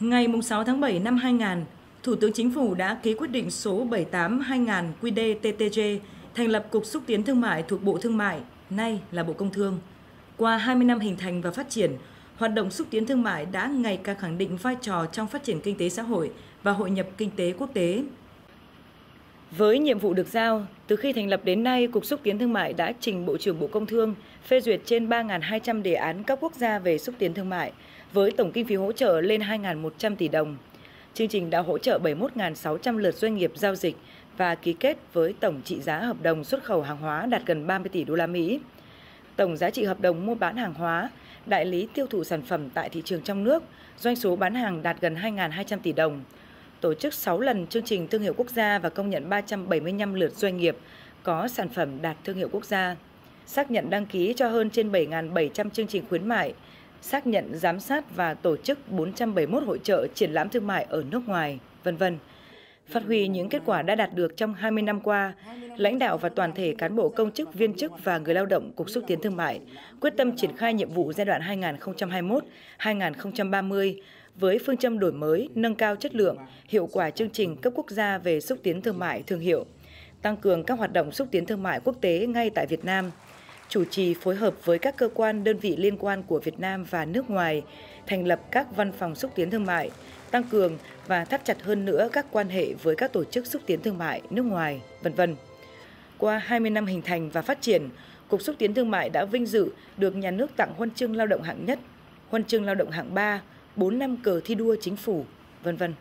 Ngày 6 tháng 7 năm 2000, Thủ tướng Chính phủ đã ký quyết định số 78-2000 QĐ-TTG thành lập Cục Xúc tiến Thương mại thuộc Bộ Thương mại, nay là Bộ Công Thương. Qua 20 năm hình thành và phát triển, hoạt động xúc tiến thương mại đã ngày càng khẳng định vai trò trong phát triển kinh tế xã hội và hội nhập kinh tế quốc tế. Với nhiệm vụ được giao, từ khi thành lập đến nay, Cục Xúc tiến Thương mại đã trình Bộ trưởng Bộ Công Thương phê duyệt trên 3.200 đề án các quốc gia về xúc tiến thương mại, với tổng kinh phí hỗ trợ lên 2.100 tỷ đồng. Chương trình đã hỗ trợ 71.600 lượt doanh nghiệp giao dịch và ký kết với tổng trị giá hợp đồng xuất khẩu hàng hóa đạt gần 30 tỷ đô la Mỹ. Tổng giá trị hợp đồng mua bán hàng hóa, đại lý tiêu thụ sản phẩm tại thị trường trong nước, doanh số bán hàng đạt gần 2.200 tỷ đồng, tổ chức 6 lần chương trình thương hiệu quốc gia và công nhận 375 lượt doanh nghiệp có sản phẩm đạt thương hiệu quốc gia, xác nhận đăng ký cho hơn trên 7.700 chương trình khuyến mại, xác nhận giám sát và tổ chức 471 hội trợ triển lãm thương mại ở nước ngoài, vân vân. Phát huy những kết quả đã đạt được trong 20 năm qua, lãnh đạo và toàn thể cán bộ công chức, viên chức và người lao động Cục xúc tiến thương mại quyết tâm triển khai nhiệm vụ giai đoạn 2021-2030 với phương châm đổi mới, nâng cao chất lượng, hiệu quả chương trình cấp quốc gia về xúc tiến thương mại thương hiệu, tăng cường các hoạt động xúc tiến thương mại quốc tế ngay tại Việt Nam – chủ trì phối hợp với các cơ quan đơn vị liên quan của Việt Nam và nước ngoài, thành lập các văn phòng xúc tiến thương mại, tăng cường và thắt chặt hơn nữa các quan hệ với các tổ chức xúc tiến thương mại nước ngoài, vân vân. Qua 20 năm hình thành và phát triển, Cục xúc tiến thương mại đã vinh dự được nhà nước tặng huân chương lao động hạng nhất, huân chương lao động hạng 3, 4 năm cờ thi đua chính phủ, vân vân.